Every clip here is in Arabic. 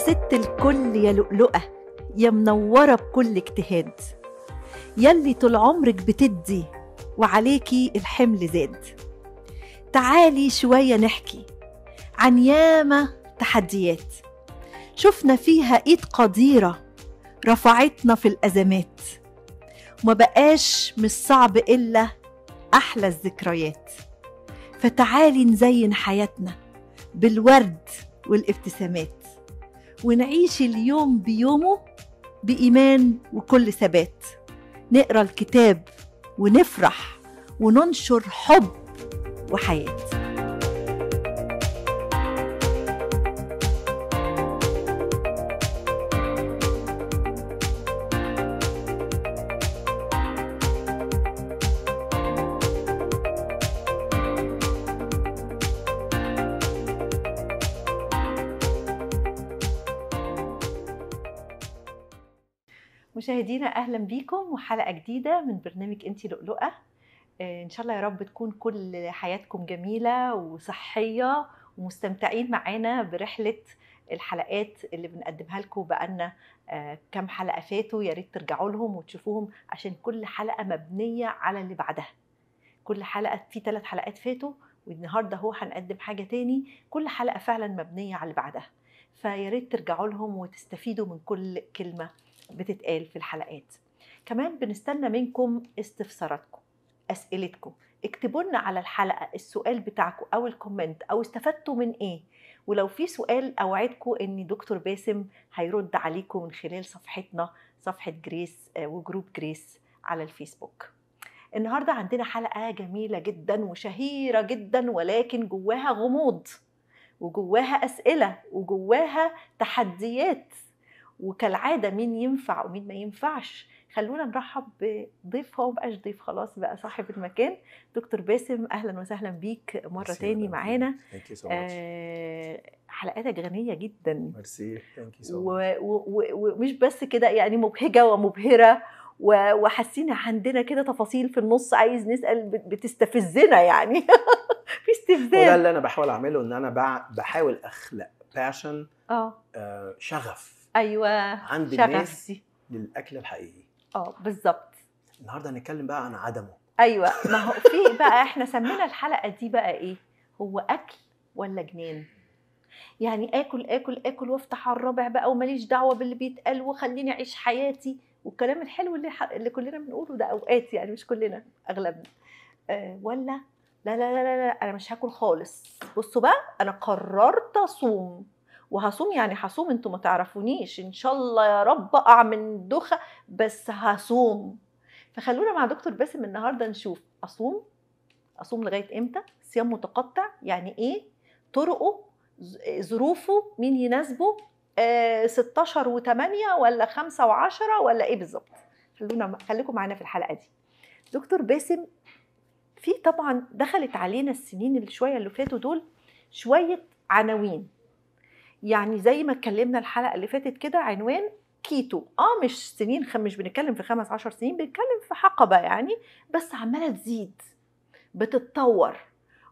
ست الكل يا لؤلؤة يا منورة بكل اجتهاد يلي طول عمرك بتدي وعليكي الحمل زاد تعالي شوية نحكي عن ياما تحديات شفنا فيها ايد قديرة رفعتنا في الأزمات وما بقاش مش صعب إلا أحلى الذكريات فتعالي نزين حياتنا بالورد والابتسامات ونعيش اليوم بيومه بإيمان وكل ثبات نقرا الكتاب ونفرح وننشر حب وحياه مشاهدينا اهلا بيكم وحلقه جديده من برنامج انتي لؤلؤه آه، ان شاء الله يا رب تكون كل حياتكم جميله وصحيه ومستمتعين معانا برحله الحلقات اللي بنقدمها لكم بقالنا آه، كام حلقه فاتوا يا ريت ترجعوا لهم وتشوفوهم عشان كل حلقه مبنيه على اللي بعدها كل حلقه في ثلاث حلقات فاتوا والنهارده هو هنقدم حاجه تاني كل حلقه فعلا مبنيه على اللي بعدها فيا ريت ترجعوا لهم وتستفيدوا من كل كلمه بتتقال في الحلقات كمان بنستنى منكم استفساراتكم اسئلتكم اكتبوا لنا على الحلقه السؤال بتاعكم او الكومنت او استفدتوا من ايه ولو في سؤال اوعدكم ان دكتور باسم هيرد عليكم من خلال صفحتنا صفحه جريس آه، وجروب جريس على الفيسبوك النهارده عندنا حلقه جميله جدا وشهيره جدا ولكن جواها غموض وجواها اسئله وجواها تحديات وكالعاده مين ينفع ومين ما ينفعش خلونا نرحب بضيف هو مبقاش ضيف خلاص بقى صاحب المكان دكتور باسم اهلا وسهلا بيك مره تاني معانا ثانك آه حلقاتك غنيه جدا ميرسي ثانك يو سو ومش بس كده يعني مبهجه ومبهره وحاسين عندنا كده تفاصيل في النص عايز نسال بتستفزنا يعني في استفزاز وده اللي انا بحاول اعمله ان انا بحاول اخلق باشن آه. اه شغف ايوه عند الناس للاكل الحقيقي اه بالظبط النهارده هنتكلم بقى عن عدمه ايوه ما هو في بقى احنا سمينا الحلقه دي بقى ايه هو اكل ولا جنان يعني اكل اكل اكل وافتح على الرابع بقى وماليش دعوه باللي بيتقال وخليني اعيش حياتي والكلام الحلو اللي, ح... اللي كلنا بنقوله ده اوقات يعني مش كلنا اغلبنا أه ولا لا لا لا لا انا مش هاكل خالص بصوا بقى انا قررت اصوم وهصوم يعني هصوم انتوا ما تعرفونيش ان شاء الله يا رب اقع من دوخه بس هصوم فخلونا مع دكتور باسم النهارده نشوف اصوم اصوم لغايه امتى صيام متقطع يعني ايه طرقه ظروفه مين يناسبه آه 16 و8 ولا 5 و10 ولا ايه بالظبط خلونا خليكم معانا في الحلقه دي دكتور باسم في طبعا دخلت علينا السنين اللي شويه اللي فاتوا دول شويه عناوين يعني زي ما اتكلمنا الحلقه اللي فاتت كده عنوان كيتو اه مش سنين خم مش بنتكلم في خمس عشر سنين بنتكلم في حقبه يعني بس عماله تزيد بتتطور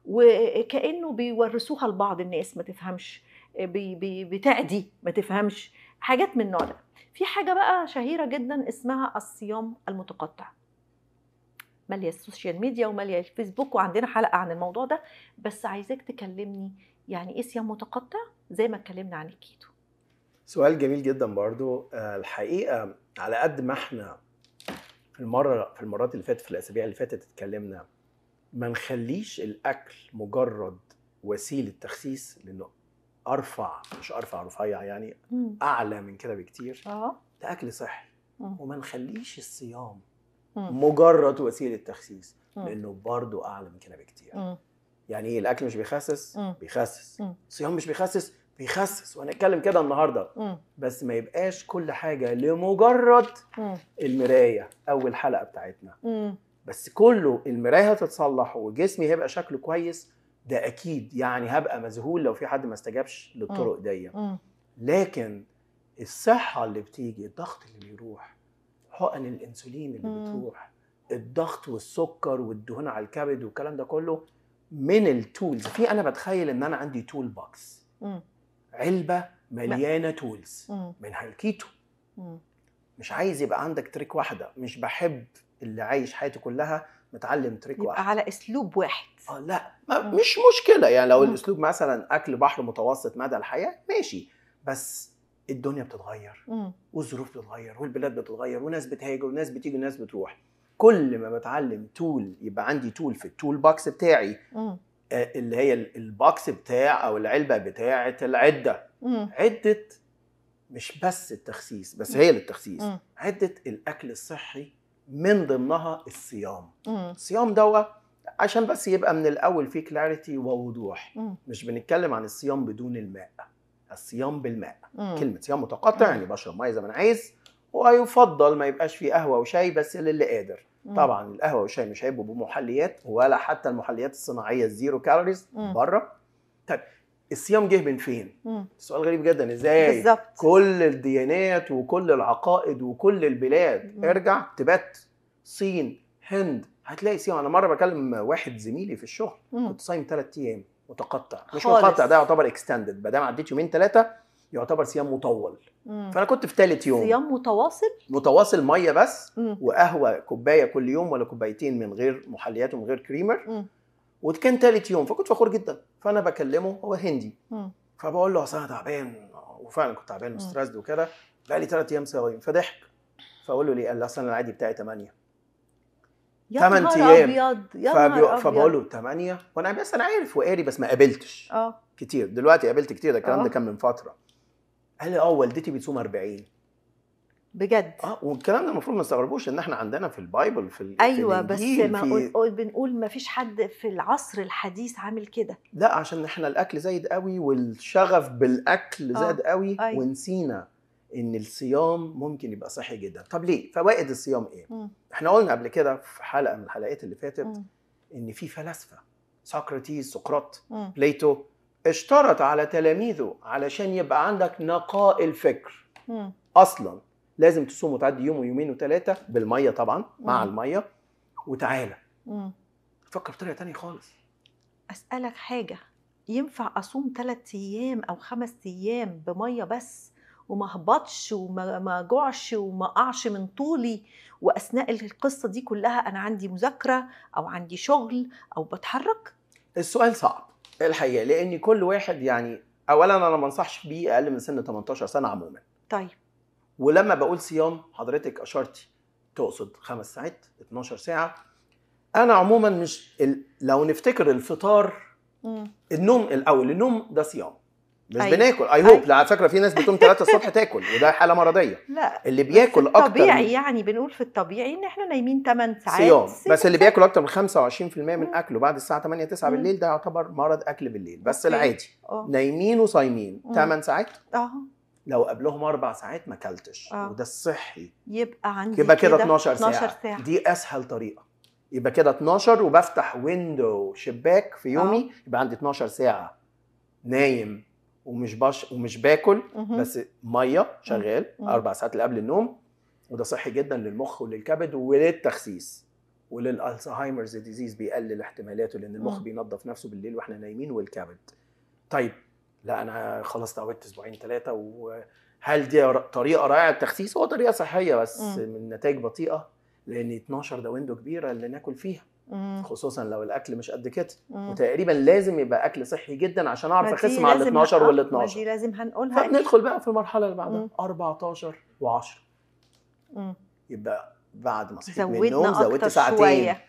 وكانه بيورثوها لبعض الناس ما تفهمش بي بي بتعدي ما تفهمش حاجات من النوع ده في حاجه بقى شهيره جدا اسمها الصيام المتقطع ماليه السوشيال ميديا وماليه الفيسبوك وعندنا حلقه عن الموضوع ده بس عايزاك تكلمني يعني ايه صيام متقطع زي ما اتكلمنا عن الكيتو سؤال جميل جدا برضو آه، الحقيقه على قد ما احنا في المره في المرات اللي فاتت في الاسابيع اللي فاتت اتكلمنا ما نخليش الاكل مجرد وسيله تخسيس لانه ارفع مش ارفع رفيع يعني م. اعلى من كده بكتير آه. ده اكل صحي وما نخليش الصيام مجرد وسيله تخسيس لانه برضو اعلى من كده بكتير يعني ايه الاكل مش بيخسس بيخسس الصيام مش بيخسس بيخسس وهنتكلم كده النهارده بس ما يبقاش كل حاجه لمجرد المرايه اول حلقه بتاعتنا بس كله المرايه هتتصلح وجسمي هيبقى شكله كويس ده اكيد يعني هبقى مذهول لو في حد ما استجابش للطرق دي لكن الصحه اللي بتيجي الضغط اللي بيروح حقن الانسولين اللي بتروح الضغط والسكر والدهون على الكبد والكلام ده كله من التولز في انا بتخيل ان انا عندي تول بوكس علبه مليانه تولز من هالكيتو مش عايز يبقى عندك تريك واحده مش بحب اللي عايش حياته كلها متعلم تريك يبقى واحد على اسلوب واحد اه لا ما مش مشكله يعني لو الاسلوب مثلا اكل بحر متوسط مدى الحياه ماشي بس الدنيا بتتغير والظروف بتتغير والبلاد بتتغير وناس بتهاجر وناس بتيجي وناس بتروح كل ما بتعلم تول يبقى عندي تول في التول بوكس بتاعي م. آه، اللي هي البوكس بتاع او العلبه بتاعه العده م. عده مش بس التخسيس بس هي للتخسيس م. عده الاكل الصحي من ضمنها الصيام الصيام دوت عشان بس يبقى من الاول في كلاريتي ووضوح م. مش بنتكلم عن الصيام بدون الماء الصيام بالماء م. كلمه صيام متقطع يعني بشرب ميه زي ما انا عايز ويفضل ما يبقاش فيه قهوه وشاي بس للي قادر مم. طبعا القهوه والشاي مش هيبقوا بمحليات ولا حتى المحليات الصناعيه الزيرو كالوريز بره طيب الصيام جه من فين؟ مم. سؤال غريب جدا ازاي؟ بالزبط. كل الديانات وكل العقائد وكل البلاد مم. ارجع تبت صين هند هتلاقي صيام انا مره بكلم واحد زميلي في الشغل مم. كنت صايم ثلاث ايام متقطع مش متقطع ده يعتبر اكستندد ما دام عديت يومين ثلاثه يعتبر صيام مطول مم. فانا كنت في ثالث يوم صيام متواصل متواصل ميه بس مم. وقهوه كوبايه كل يوم ولا كوبايتين من غير محليات ومن غير كريمر وكان ثالث يوم فكنت فخور جدا فانا بكلمه هو هندي مم. فبقول له اصل انا تعبان وفعلا كنت تعبان وستريسد وكده بقى لي ثلاث ايام صايم فضحك فاقول له ليه؟ قال لي اصل انا العادي بتاعي 8 ثمان ايام ابيض يا فبقول له 8 وانا بس انا عارف وقاري بس ما قابلتش اه كتير دلوقتي قابلت كتير ده الكلام ده آه. كان من فتره قال لي اه والدتي بتصوم 40 بجد اه والكلام ده المفروض ما نستغربوش ان احنا عندنا في البايبل في ايوه في بس ما في... بنقول ما فيش حد في العصر الحديث عامل كده لا عشان احنا الاكل زايد قوي والشغف بالاكل آه، زاد قوي أيوة. ونسينا ان الصيام ممكن يبقى صحي جدا طب ليه فوائد الصيام ايه م. احنا قلنا قبل كده في حلقه من الحلقات اللي فاتت م. ان في فلاسفه سقراطيس سقراط بليتو اشترط على تلاميذه علشان يبقى عندك نقاء الفكر م. اصلا لازم تصوم وتعدي يوم ويومين وثلاثه بالميه طبعا م. مع الميه وتعالى فكر بطريقه تانية خالص اسالك حاجه ينفع اصوم ثلاث ايام او خمس ايام بميه بس وما هبطش وما جوعش وما اقعش من طولي واثناء القصه دي كلها انا عندي مذاكره او عندي شغل او بتحرك السؤال صعب الحقيقه لان كل واحد يعني اولا انا ما انصحش بيه اقل من سن 18 سنه عموما طيب ولما بقول صيام حضرتك اشرتي تقصد خمس ساعات 12 ساعه انا عموما مش ال... لو نفتكر الفطار م. النوم الاول النوم ده صيام مش أيوة. طيب. بناكل اي هوب أيوة. على فكره في ناس بتقوم 3 الصبح تاكل وده حاله مرضيه لا اللي بياكل اكتر الطبيعي من... يعني بنقول في الطبيعي ان احنا نايمين 8 ساعات صيام بس اللي بياكل اكتر من 25% من اكله بعد الساعه 8 9 بالليل ده يعتبر مرض اكل بالليل بس مم. العادي أوه. نايمين وصايمين 8 ساعات اه لو قبلهم اربع ساعات ما اكلتش أه. وده الصحي يبقى عندي يبقى كده 12 ساعه 12 ساعه دي اسهل طريقه يبقى كده 12 وبفتح ويندو شباك في يومي أوه. يبقى عندي 12 ساعه نايم ومش بش ومش باكل بس ميه شغال اربع ساعات اللي قبل النوم وده صحي جدا للمخ وللكبد وللتخسيس وللالزهايمرز ديزيز بيقلل احتمالاته لان المخ بينظف نفسه بالليل واحنا نايمين والكبد طيب لا انا خلاص تعودت اسبوعين ثلاثه وهل دي طريقه رائعه للتخسيس هو طريقه صحيه بس من نتائج بطيئه لان 12 ده ويندو كبيره اللي ناكل فيها خصوصا لو الاكل مش قد كده وتقريبا لازم يبقى اكل صحي جدا عشان اعرف اخس مع ال 12 وال 12 دي لازم هنقولها فبندخل بقى في المرحله اللي بعدها 14 و10 يبقى بعد ما صحيت من النوم زودت ساعتين شوية.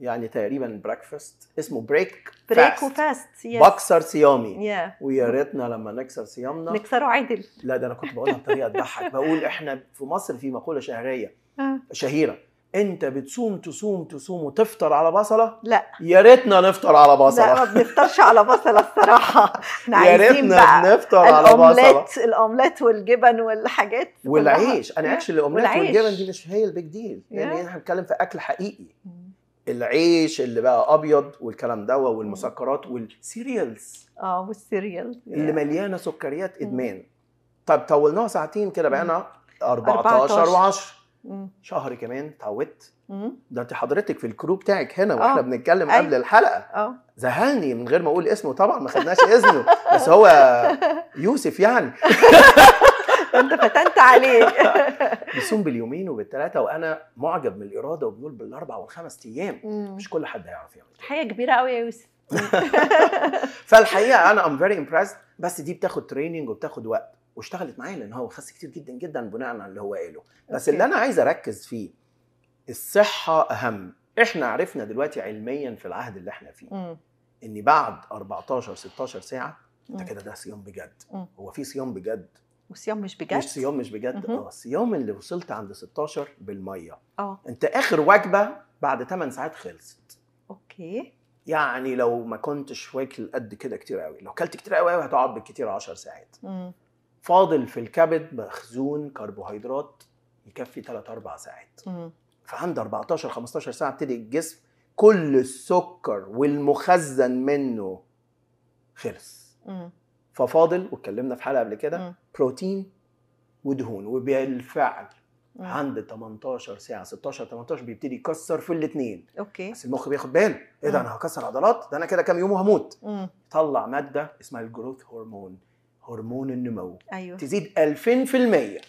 يعني تقريبا بريكفاست اسمه بريك بريك وفاست yes. بكسر صيامي yeah. ويا ريتنا لما نكسر صيامنا نكسره عدل لا ده انا كنت بقولها بطريقه تضحك بقول احنا في مصر في مقوله شهريه آه. شهيره انت بتصوم تصوم تصوم وتفطر على بصله لا يا ريتنا نفطر على بصله لا ما بنفطرش على بصله الصراحه احنا عايزين نفطر على بصله الاومليت والجبن والحاجات والعيش انا اكشلي الاومليت والجبن دي مش هي البيج ديل يعني احنا بنتكلم في اكل حقيقي العيش اللي بقى ابيض والكلام ده والمسكرات والسيريالز اه والسيريالز اللي مليانه سكريات ادمان طب طولناها ساعتين كده بقينا 14 و10 شهر كمان اتعودت ده انت حضرتك في الكرو بتاعك هنا واحنا اه. بنتكلم أيوة. قبل الحلقه اه زهقني من غير ما اقول اسمه طبعا ما خدناش اذنه بس هو يوسف يعني انت فتنت عليه بيصوم باليومين وبالثلاثه وانا معجب من الاراده وبيقول بالاربع والخمس ايام مش كل حد هيعرف يعمل حاجه كبيره قوي يا يوسف فالحقيقه انا ام فيري امبرست بس دي بتاخد تريننج وبتاخد وقت واشتغلت معايا لان هو خس كتير جدا جدا بناء على اللي هو قاله بس أوكي. اللي انا عايز اركز فيه الصحه اهم احنا عرفنا دلوقتي علميا في العهد اللي احنا فيه مم. ان بعد 14 16 ساعه انت كده ده صيام بجد مم. هو في صيام بجد وصيام مش بجد مش صيام مش بجد اه الصيام اللي وصلت عند 16 بالميه اه انت اخر وجبه بعد 8 ساعات خلصت اوكي يعني لو ما كنتش واكل قد كده كتير قوي لو اكلت كتير قوي هتقعد بالكتير 10 ساعات مم. فاضل في الكبد مخزون كربوهيدرات يكفي 3 4 ساعات فعند 14 15 ساعه ابتدي الجسم كل السكر والمخزن منه خلص ففاضل واتكلمنا في حلقه قبل كده بروتين ودهون وبالفعل عند 18 ساعه 16 18 بيبتدي يكسر في الاثنين اوكي بس المخ بياخد باله ايه ده انا هكسر عضلات ده انا كده كام يوم وهموت طلع ماده اسمها الجروث هرمون هرمون النمو أيوة. تزيد 2000%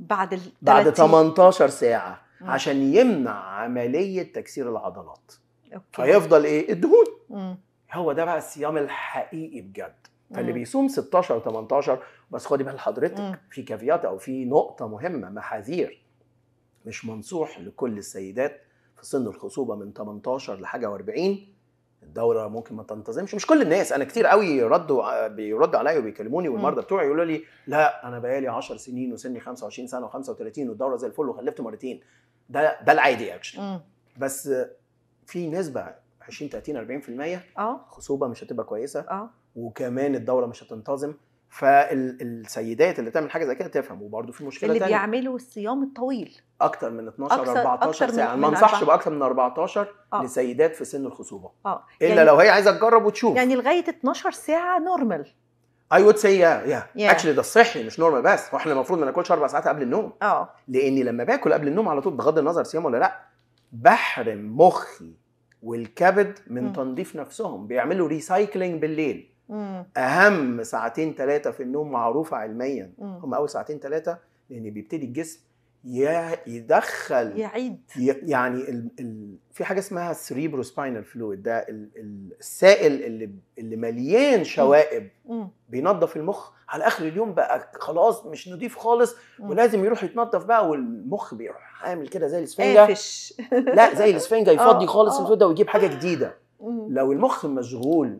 بعد ال بعد 18 ساعه مم. عشان يمنع عمليه تكسير العضلات أوكي. فيفضل ايه الدهون مم. هو ده بقى الصيام الحقيقي بجد فاللي بيصوم 16 18 بس خدي بال حضرتك مم. في كافيات او في نقطه مهمه محاذير مش منصوح لكل السيدات في سن الخصوبه من 18 لحاجه و40 الدوره ممكن ما تنتظمش مش كل الناس انا كتير قوي ردوا بيردوا عليا وبيكلموني والمرضى بتوعي يقولوا لي لا انا بقالي 10 سنين وسني 25 سنه و35 والدوره زي الفل وخلفت مرتين ده ده العادي اكشلي بس في نسبه 20 30 40% اه خصوبه مش هتبقى كويسه اه وكمان الدوره مش هتنتظم فالسيدات اللي تعمل حاجه زي كده تفهم وبرده في مشكله اللي تانية. بيعملوا الصيام الطويل اكتر من 12 أكثر 14 أكثر ساعه ما انصحش باكتر من 14 آه. لسيدات في سن الخصوبه آه. الا يعني لو هي عايزه تجرب وتشوف يعني لغايه 12 ساعه نورمال اي وود سي يا يا اكشلي ده الصحي مش نورمال بس واحنا المفروض ما ناكلش اربع ساعات قبل النوم اه لاني لما باكل قبل النوم على طول بغض النظر صيام ولا لا بحرم مخي والكبد من م. تنظيف نفسهم بيعملوا ريسايكلينج بالليل مم. اهم ساعتين ثلاثه في النوم معروفه علميا مم. هم اول ساعتين ثلاثه لان بيبتدي الجسم يدخل يعيد يعني ال ال في حاجه اسمها سريبرو سباينال فلويد ده ال السائل اللي اللي مليان شوائب بينظف المخ على اخر اليوم بقى خلاص مش نضيف خالص ولازم يروح يتنظف بقى والمخ بيروح عامل كده زي الاسفنجه قافش لا زي الاسفنجه يفضي آه، خالص ده آه. ويجيب حاجه جديده لو المخ مشغول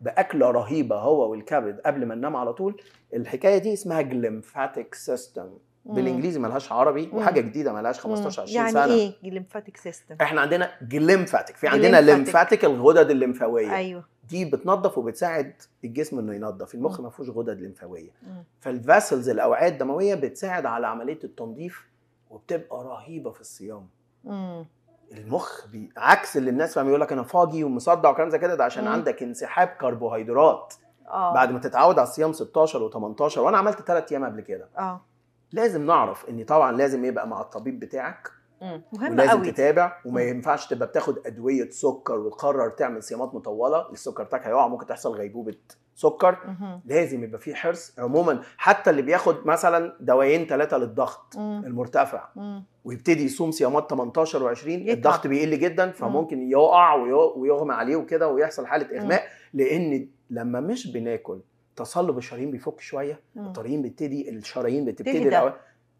باكله رهيبه هو والكبد قبل ما ننام على طول الحكايه دي اسمها جليمفاتيك سيستم بالانجليزي ملهاش عربي وحاجه جديده ملهاش 15 20 يعني سنه يعني ايه جليمفاتيك سيستم احنا عندنا جليمفاتيك في عندنا ليمفاتيك الغدد الليمفاويه ايوه دي بتنظف وبتساعد الجسم انه ينظف المخ ما فيهوش غدد ليمفاويه فالفاسلز الاوعيه الدمويه بتساعد على عمليه التنظيف وبتبقى رهيبه في الصيام مم. المخ بي... عكس اللي الناس فاهم يقول لك انا فاضي ومصدع وكلام زي كده ده عشان مم. عندك انسحاب كربوهيدرات آه. بعد ما تتعود على الصيام 16 و18 وانا عملت ثلاث ايام قبل كده اه لازم نعرف ان طبعا لازم يبقى مع الطبيب بتاعك مم. مهم ولازم قوي. تتابع وما ينفعش تبقى بتاخد ادويه سكر وتقرر تعمل صيامات مطوله السكر بتاعك هيقع ممكن تحصل غيبوبه سكر مم. لازم يبقى فيه حرص عموما حتى اللي بياخد مثلا دوايين ثلاثه للضغط مم. المرتفع مم. ويبتدي يصوم صيامات 18 و20 الضغط بيقل جدا فممكن يقع ويغمى عليه وكده ويحصل حاله اغماء لان لما مش بناكل تصلب الشرايين بيفك شويه الطريين بتبتدي الشرايين بتبتدي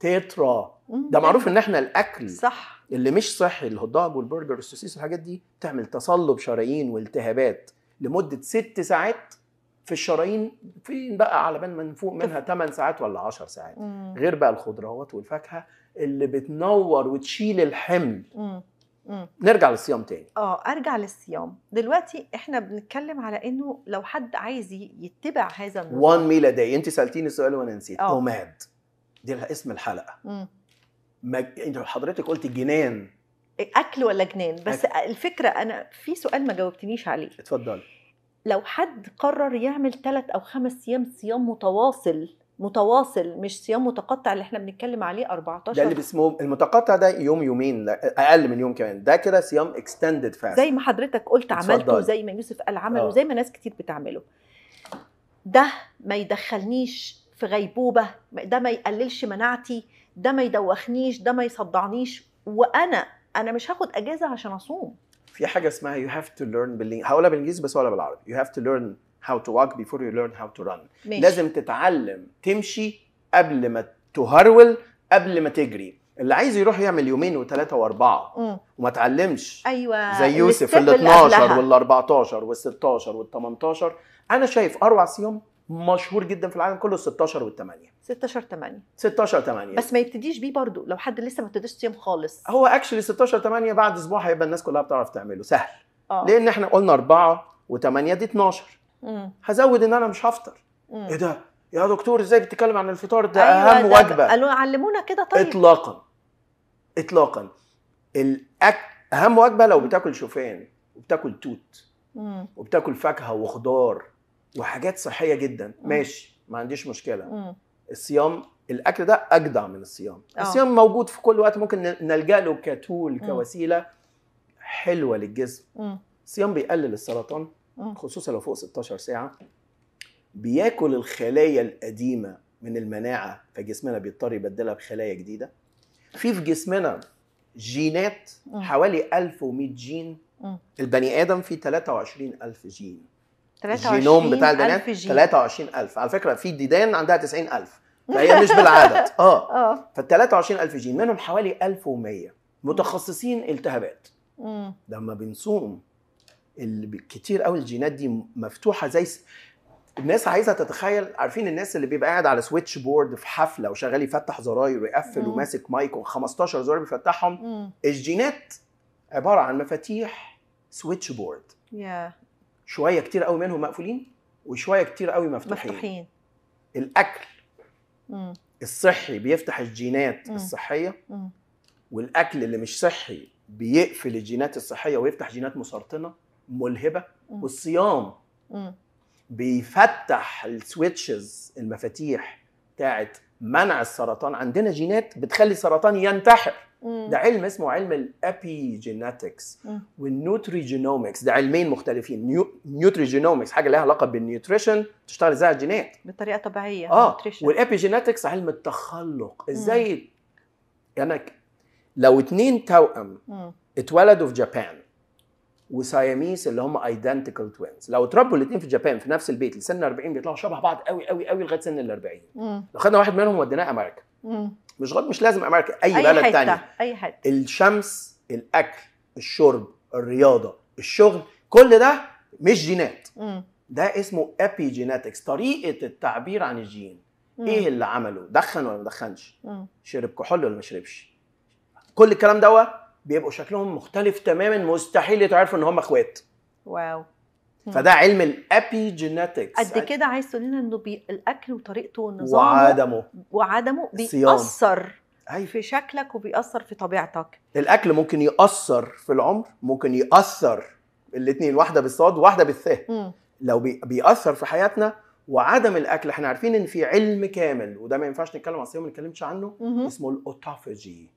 تترا ده معروف ان احنا الاكل صح اللي مش صحي الهوت دوج والبرجر والسوسيس والحاجات دي تعمل تصلب شرايين والتهابات لمده ست ساعات في الشرايين فين بقى على بال ما نفوق منها 8 ساعات ولا 10 ساعات غير بقى الخضروات والفاكهه اللي بتنور وتشيل الحمل مم. نرجع للصيام تاني اه ارجع للصيام دلوقتي احنا بنتكلم على انه لو حد عايز يتبع هذا النظام وان ميل داي انت سالتيني السؤال وانا نسيت آه. اوماد دي اسم الحلقه مم. مج... انت حضرتك قلت جنان اكل ولا جنان بس أكل. الفكره انا في سؤال ما جاوبتنيش عليه اتفضلي لو حد قرر يعمل ثلاث او خمس ايام صيام متواصل متواصل مش صيام متقطع اللي احنا بنتكلم عليه 14 ده اللي بيسموه المتقطع ده يوم يومين اقل من يوم كمان ده كده صيام اكستندد فاست زي ما حضرتك قلت عملته زي ما يوسف قال عمله آه. زي ما ناس كتير بتعمله ده ما يدخلنيش في غيبوبه ده ما يقللش مناعتي ده ما يدوخنيش ده ما يصدعنيش وانا انا مش هاخد اجازه عشان اصوم في حاجه اسمها يو هاف تو ليرن بالانجليزي هقولها بالانجليزي بس ولا بالعربي يو هاف تو ليرن how to walk before you learn how to run ماشي. لازم تتعلم تمشي قبل ما تهرول قبل ما تجري اللي عايز يروح يعمل يومين وثلاثة وأربعة وما تعلمش أيوة زي يوسف ال 12 وال 14 وال 16 وال 18 أنا شايف أروع سيوم مشهور جدا في العالم كله 16 وال 8 16 8 16 8 بس ما يبتديش بيه برضه لو حد لسه ما ابتداش صيام خالص هو اكشلي 16 8 بعد اسبوع هيبقى الناس كلها بتعرف تعمله سهل آه. لان احنا قلنا 4 و8 دي 12 هزود ان انا مش هفطر ايه ده يا دكتور ازاي بتتكلم عن الفطار ده أيوة اهم ده وجبه قالوا علمونا كده طيب اطلاقا اطلاقا الأك... اهم وجبه لو بتاكل شوفان وبتاكل توت مم. وبتاكل فاكهه وخضار وحاجات صحيه جدا مم. ماشي ما عنديش مشكله مم. الصيام الاكل ده اجدع من الصيام أوه. الصيام موجود في كل وقت ممكن نلجا له كتول كوسيله حلوه للجسم الصيام بيقلل السرطان آه. خصوصا لو فوق 16 ساعه بياكل الخلايا القديمه من المناعه فجسمنا بيضطر يبدلها بخلايا جديده في في جسمنا جينات آه. حوالي 1100 جين آه. البني ادم فيه 23000 جين 23000 الجينوم بتاع البني ادم 23000 على فكره في ديدان عندها 90000 فهي مش بالعدد اه اه فال 23000 جين منهم حوالي 1100 متخصصين التهابات لما بنصوم كتير قوي الجينات دي مفتوحه زي الناس عايزه تتخيل عارفين الناس اللي بيبقى قاعد على سويتش بورد في حفله وشغال يفتح زراير ويقفل وماسك مايك و15 زرار بيفتحهم مم. الجينات عباره عن مفاتيح سويتش بورد yeah. شويه كتير قوي منهم مقفولين وشويه كتير قوي مفتوحين مفتوحين الاكل مم. الصحي بيفتح الجينات مم. الصحيه مم. والاكل اللي مش صحي بيقفل الجينات الصحيه ويفتح جينات مسرطنه ملهبه والصيام بيفتح السويتشز المفاتيح بتاعت منع السرطان عندنا جينات بتخلي السرطان ينتحر ده علم اسمه علم الابي جيناتكس والنوتري جينومكس ده علمين مختلفين نيوتري جينومكس حاجه لها علاقه بالنيوتريشن تشتغل ازاي الجينات بطريقه طبيعيه اه والابي جيناتكس علم التخلق ازاي انا يعني لو اتنين توأم اتولدوا في جابان وسياميس اللي هم ايدنتيكال توينز لو اتربوا الاثنين في جابان في نفس البيت لسن 40 بيطلعوا شبه بعض قوي قوي قوي لغايه سن ال 40 لو خدنا واحد منهم وديناه امريكا مم. مش غلط مش لازم امريكا اي, أي بلد حتة. اي حته الشمس الاكل الشرب الرياضه الشغل كل ده مش جينات مم. ده اسمه ابي جيناتكس طريقه التعبير عن الجين مم. ايه اللي عمله دخن ولا ما دخنش شرب كحول ولا ما شربش كل الكلام دوت بيبقوا شكلهم مختلف تماما مستحيل يتعرفوا ان هم اخوات واو فده علم الابي جينيتكس قد كده عايز تقول لنا انه بي... الاكل وطريقته ونظامه وعدمه وعدمه بيأثر أيوة. في شكلك وبيأثر في طبيعتك الاكل ممكن يأثر في العمر ممكن يأثر الاثنين واحده بالصاد واحده بالثاء لو بي... بيأثر في حياتنا وعدم الاكل احنا عارفين ان في علم كامل وده ما ينفعش نتكلم عن الصيام ما نتكلمش عنه مم. اسمه الاوتوفاجي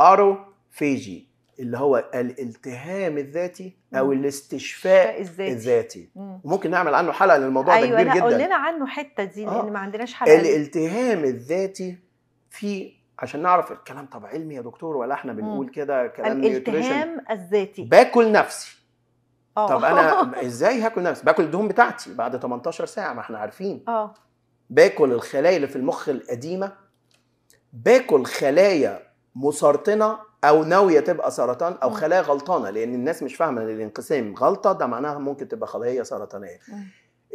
ارو فيجي اللي هو الالتهام الذاتي او الاستشفاء الذاتي, الذاتي. ممكن نعمل عنه حلقه للموضوع أيوة ده كبير جدا ايوه لنا عنه حته دي لان آه. ما عندناش حلقه الالتهام الذاتي في عشان نعرف الكلام طب علمي يا دكتور ولا احنا بنقول كده كلام الالتهام الذاتي باكل نفسي أوه. طب انا ازاي هاكل نفسي باكل الدهون بتاعتي بعد 18 ساعه ما احنا عارفين اه باكل الخلايا اللي في المخ القديمه باكل خلايا مسرطنه او ناويه تبقى سرطان او خلايا غلطانه لان الناس مش فاهمه ان الانقسام غلطه ده معناها ممكن تبقى خلايا سرطانيه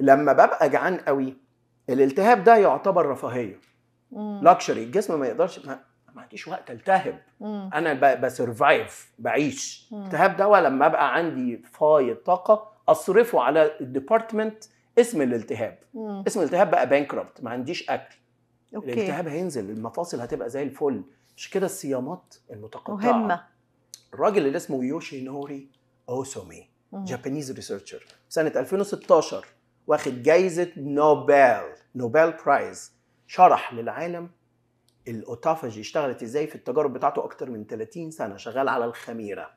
لما ببقى جعان قوي الالتهاب ده يعتبر رفاهيه لكشري الجسم ما يقدرش ما, ما عنديش وقت التهب مم. انا بسرفايف بعيش التهاب ده لما ابقى عندي فايض طاقه اصرفه على الديبارتمنت اسم الالتهاب مم. اسم الالتهاب بقى بانكربت ما عنديش اكل أوكي. الالتهاب هينزل المفاصل هتبقى زي الفل مش كده الصيامات المتقطعه مهمه الراجل اللي اسمه يوشي نوري اوسومي جابانيز ريسيرشر سنه 2016 واخد جايزه نوبل نوبل برايز شرح للعالم الاوتافاجي اشتغلت ازاي في التجارب بتاعته اكتر من 30 سنه شغال على الخميره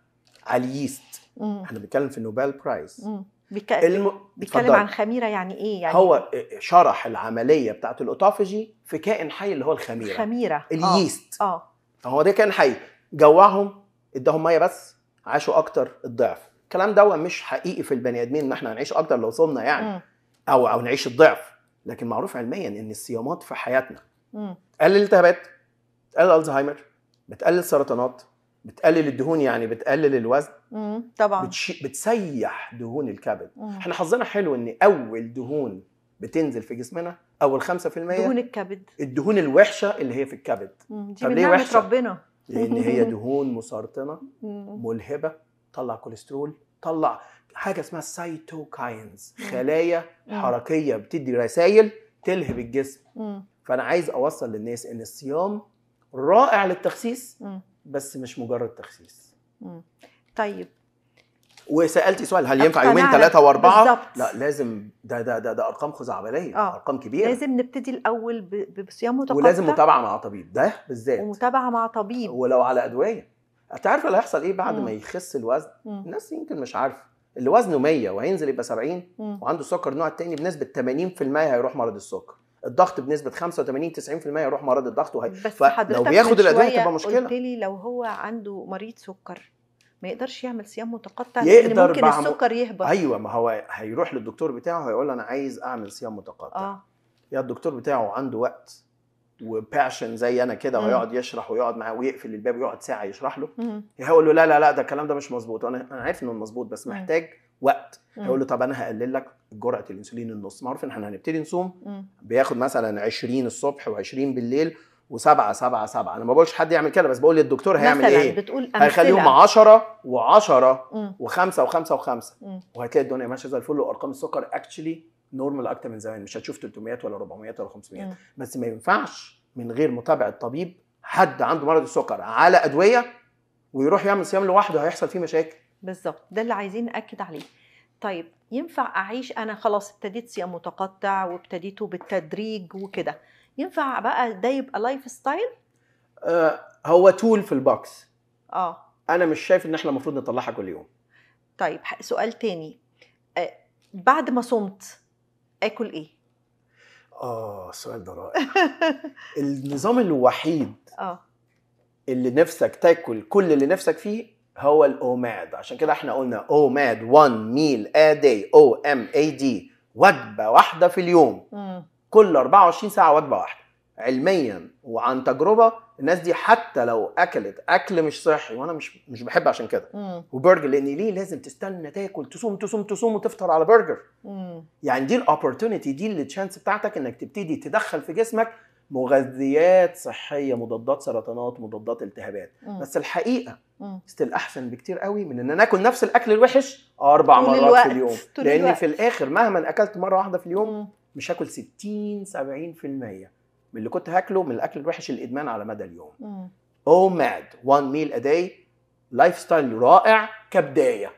على اليست احنا بنتكلم في النوبل برايز مم. بك... الم... بيتكلم عن خميره يعني ايه يعني هو شرح العمليه بتاعه الاوتوفاجي في كائن حي اللي هو الخميره خميره آه. اليست اه فهو ده كائن حي جوعهم اداهم ميه بس عاشوا اكتر الضعف الكلام ده مش حقيقي في البني ادمين ان احنا هنعيش اكتر لو صمنا يعني م. او او نعيش الضعف لكن معروف علميا ان الصيامات في حياتنا م. قلل التهابات قلل الزهايمر بتقلل سرطانات بتقلل الدهون يعني بتقلل الوزن طبعا بتشي... بتسيح دهون الكبد مم. احنا حظنا حلو ان اول دهون بتنزل في جسمنا اول 5% دهون الكبد الدهون الوحشه اللي هي في الكبد مم. دي من نعمه ربنا لان هي دهون مسرطنه ملهبه تطلع كوليسترول تطلع حاجه اسمها سايتوكاينز خلايا حركيه بتدي رسائل تلهب الجسم فانا عايز اوصل للناس ان الصيام رائع للتخسيس بس مش مجرد تخسيس طيب وسالتي سؤال هل ينفع يومين ثلاثه واربعه؟ بالزبط. لا لازم ده ده ده, ده ارقام خزعبليه آه. ارقام كبيره لازم نبتدي الاول بصيام متقطع ولازم متابعه مع طبيب ده بالذات ومتابعه مع طبيب ولو على ادويه انت عارفه اللي هيحصل ايه بعد مم. ما يخس الوزن؟ مم. الناس يمكن مش عارفه اللي وزنه 100 وهينزل يبقى 70 مم. وعنده سكر النوع الثاني بنسبه 80% هيروح مرض السكر الضغط بنسبه 85 90% يروح مرض الضغط وهي بس لو بياخد الادويه تبقى مشكله قلت لي لو هو عنده مريض سكر ما يقدرش يعمل صيام متقطع يقدر لان ممكن بعم... السكر يهبط ايوه ما هو هيروح للدكتور بتاعه هيقول انا عايز اعمل صيام متقطع آه. يا الدكتور بتاعه عنده وقت وباشن زي انا كده ويقعد يشرح ويقعد معاه ويقفل الباب ويقعد ساعه يشرح له هيقول له لا لا لا ده الكلام ده مش مظبوط انا انا عارف انه مظبوط بس محتاج وقت هيقول له طب انا هقلل لك جرعه الانسولين النص معروف ان احنا هنبتدي نصوم بياخد مثلا 20 الصبح و20 بالليل و7 7 7 أنا ما بقولش حد يعمل كده بس بقول للدكتور هيعمل مثلاً إيه بتقول هيخليهم 10 و10 و5 و5 و5 وهتلاقي الدنيا ماشية زي الفل وأرقام السكر اكشلي نورمال أكتر من زمان مش هتشوف 300 ولا 400 ولا 500 بس ما ينفعش من غير متابعة طبيب حد عنده مرض السكر على أدوية ويروح يعمل صيام لوحده هيحصل فيه مشاكل بالظبط ده اللي عايزين ناكد عليه طيب ينفع اعيش انا خلاص ابتديت صيام متقطع وابتديته بالتدريج وكده ينفع بقى ده يبقى لايف ستايل آه هو تول في البوكس اه انا مش شايف ان احنا المفروض نطلعها كل يوم طيب سؤال تاني آه بعد ما صمت اكل ايه اه سؤال ده رائع النظام الوحيد اه اللي نفسك تاكل كل اللي نفسك فيه هو الاوماد عشان كده احنا قلنا اوماد 1 ميل ا دي او ام اي دي وجبه واحده في اليوم كل 24 ساعه وجبه واحده علميا وعن تجربه الناس دي حتى لو اكلت اكل مش صحي وانا مش مش بحب عشان كده وبرجر لان ليه لازم تستنى تاكل تصوم تصوم تصوم وتفطر على برجر مم. يعني دي الاوبورتونيتي دي التشانس بتاعتك انك تبتدي تدخل في جسمك مغذيات صحيه مضادات سرطانات مضادات التهابات مم. بس الحقيقه ستيل احسن بكتير قوي من ان انا اكل نفس الاكل الوحش اربع مرات الوقت. في اليوم لان الوقت. في الاخر مهما اكلت مره واحده في اليوم مش هاكل 60 70% من اللي كنت هاكله من الاكل الوحش الادمان على مدى اليوم او ماد وان ميل ا داي لايف ستايل رائع كبدايه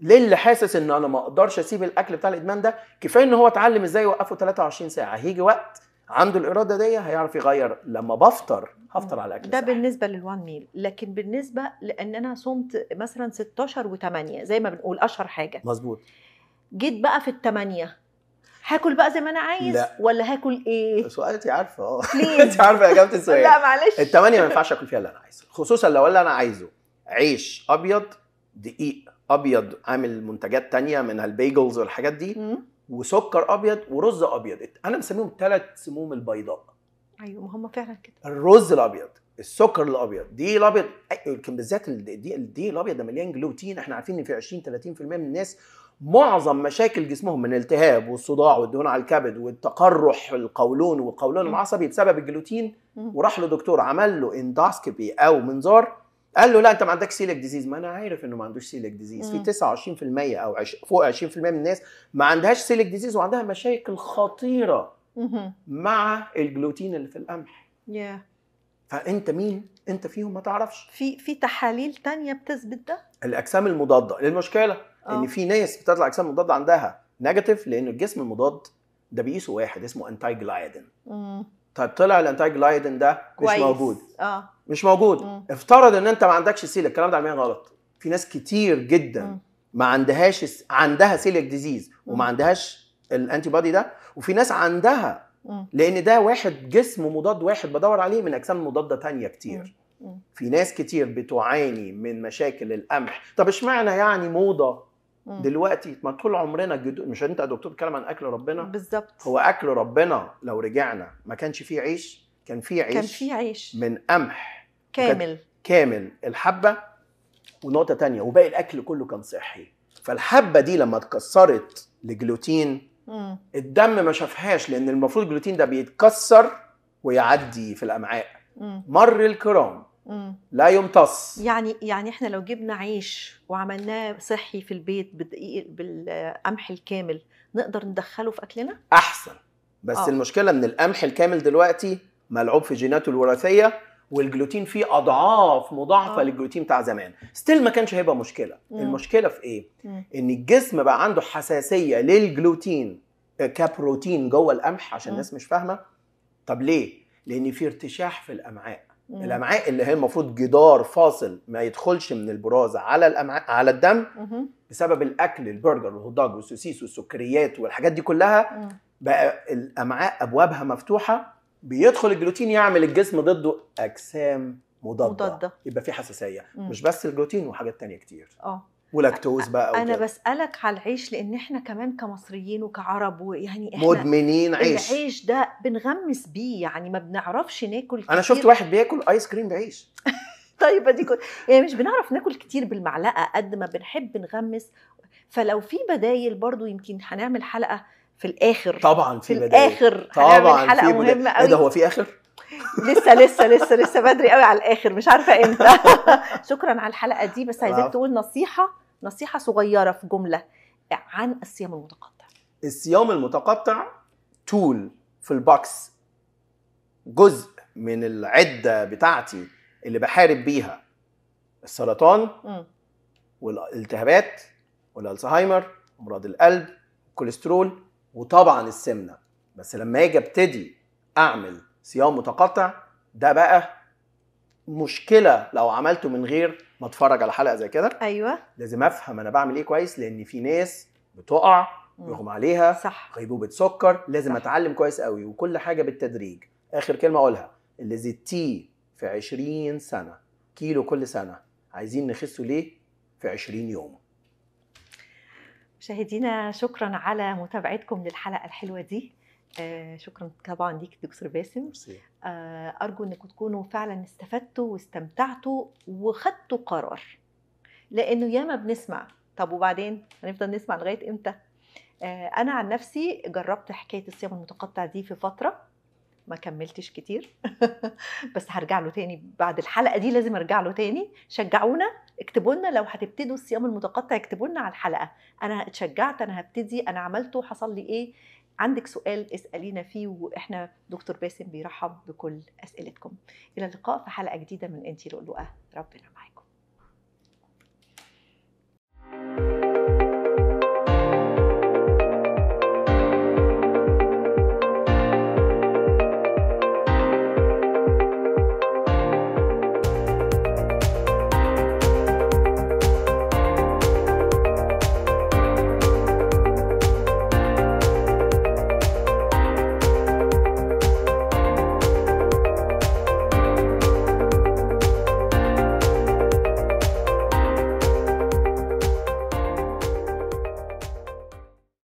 للي حاسس ان انا ما اقدرش اسيب الاكل بتاع الادمان ده كفايه ان هو اتعلم ازاي يوقفه 23 ساعه هيجي وقت عنده الاراده دي هيعرف يغير لما بفطر هفطر على اكل ده صحيح. بالنسبه للوان ميل لكن بالنسبه لان انا صمت مثلا 16 و8 زي ما بنقول اشهر حاجه مظبوط جيت بقى في الثمانيه هاكل بقى زي ما انا عايز لا. ولا هاكل ايه؟ سؤال انت عارفه اه انت عارفه اجابه السؤال لا معلش الثمانيه ما ينفعش اكل فيها اللي انا عايزه خصوصا لو اللي انا عايزه عيش ابيض دقيق ابيض عامل منتجات تانية من البيجلز والحاجات دي وسكر ابيض ورز ابيض انا مسميهم ثلاث سموم البيضاء ايوه ما هم فعلا كده الرز الابيض السكر الابيض دي الابيض يمكن بالذات الدقيق دي الابيض ده مليان جلوتين احنا عارفين ان في 20 30% من الناس معظم مشاكل جسمهم من التهاب والصداع والدهون على الكبد والتقرح القولون والقولون العصبي بسبب الجلوتين وراح لدكتور عمل له اندوسكوبي او منظار قال له لا انت ما عندكش سيلك ديزيز ما انا عارف انه ما عندوش سيلك ديزيز في 29% او عش... فوق 20% من الناس ما عندهاش سيلك ديزيز وعندها مشاكل خطيره مع الجلوتين اللي في القمح yeah. فانت مين انت فيهم ما تعرفش في في تحاليل تانية بتثبت ده الاجسام المضاده إيه المشكله آه. ان في ناس بتطلع اجسام مضاده عندها نيجاتيف لان الجسم المضاد ده بيقيسه واحد اسمه انتيجلايدين جلايدين طيب طلع الانتيجلايدين ده مش موجود اه مش موجود مم. افترض ان انت ما عندكش سيليك الكلام ده علميا غلط في ناس كتير جدا مم. ما عندهاش عندها سيليك ديزيز وما عندهاش الانتي بادي ده وفي ناس عندها لان ده واحد جسم مضاد واحد بدور عليه من اجسام مضاده تانية كتير في ناس كتير بتعاني من مشاكل القمح طب اشمعنى يعني موضه دلوقتي ما طول عمرنا جدو... مش انت يا دكتور بتتكلم عن اكل ربنا بالظبط هو اكل ربنا لو رجعنا ما كانش فيه عيش كان فيه عيش كان فيه عيش من قمح كامل كامل الحبه ونقطه تانية وباقي الاكل كله كان صحي فالحبه دي لما اتكسرت لجلوتين مم. الدم ما شافهاش لان المفروض الجلوتين ده بيتكسر ويعدي في الامعاء مم. مر الكرام مم. لا يمتص يعني يعني احنا لو جبنا عيش وعملناه صحي في البيت بالدقيق بالقمح الكامل نقدر ندخله في اكلنا احسن بس أوه. المشكله ان القمح الكامل دلوقتي ملعوب في جيناته الوراثيه والجلوتين فيه اضعاف مضاعفه آه. للجلوتين بتاع زمان ستيل ما كانش هيبقى مشكله مم. المشكله في ايه مم. ان الجسم بقى عنده حساسيه للجلوتين آه، كبروتين جوه القمح عشان الناس مش فاهمه طب ليه لان في ارتشاح في الامعاء مم. الامعاء اللي هي المفروض جدار فاصل ما يدخلش من البراز على الامعاء على الدم مم. بسبب الاكل البرجر والهوت دوج والسوسيس والسكريات والحاجات دي كلها مم. بقى الامعاء ابوابها مفتوحه بيدخل الجلوتين يعمل الجسم ضده اجسام مضاده, مضادة. يبقى في حساسيه مم. مش بس الجلوتين وحاجات تانية كتير اه ولاكتوز بقى وكده. انا وكده. بسالك على العيش لان احنا كمان كمصريين وكعرب ويعني احنا مدمنين عيش العيش ده بنغمس بيه يعني ما بنعرفش ناكل كتير. انا شفت واحد بياكل ايس كريم بعيش طيب دي كنت يعني مش بنعرف ناكل كتير بالمعلقه قد ما بنحب نغمس فلو في بدايل برضو يمكن هنعمل حلقه في الاخر طبعا في, في الاخر طبعا حلقه في مهمه قوي ايه ده هو في اخر لسه لسه لسه لسه بدري قوي على الاخر مش عارفه امتى شكرا على الحلقه دي بس عايزاك تقول نصيحه نصيحه صغيره في جمله عن الصيام المتقطع الصيام المتقطع تول في البوكس جزء من العده بتاعتي اللي بحارب بيها السرطان م. والالتهابات والالزهايمر امراض القلب الكوليسترول وطبعا السمنه بس لما اجي ابتدي اعمل صيام متقطع ده بقى مشكله لو عملته من غير ما اتفرج على حلقه زي كده ايوه لازم افهم انا بعمل ايه كويس لان في ناس بتقع يغمى عليها صح غيبوبه سكر لازم صح. اتعلم كويس قوي وكل حاجه بالتدريج اخر كلمه اقولها اللي زدتيه في 20 سنه كيلو كل سنه عايزين نخسه ليه في 20 يوم مشاهدينا شكرا على متابعتكم للحلقه الحلوه دي آه، شكرا طبعا ليك دكتور باسم آه، ارجو انكم تكونوا فعلا استفدتوا واستمتعتوا وخدتوا قرار لانه ياما بنسمع طب وبعدين هنفضل نسمع لغايه امتى آه، انا عن نفسي جربت حكايه الصيام المتقطع دي في فتره ما كملتش كتير بس هرجع له تاني بعد الحلقه دي لازم ارجع له تاني شجعونا اكتبوا لنا لو هتبتدوا الصيام المتقطع اكتبوا لنا على الحلقه انا اتشجعت انا هبتدي انا عملته حصل لي ايه عندك سؤال اسالينا فيه واحنا دكتور باسم بيرحب بكل اسئلتكم الى اللقاء في حلقه جديده من انتي لؤلؤه ربنا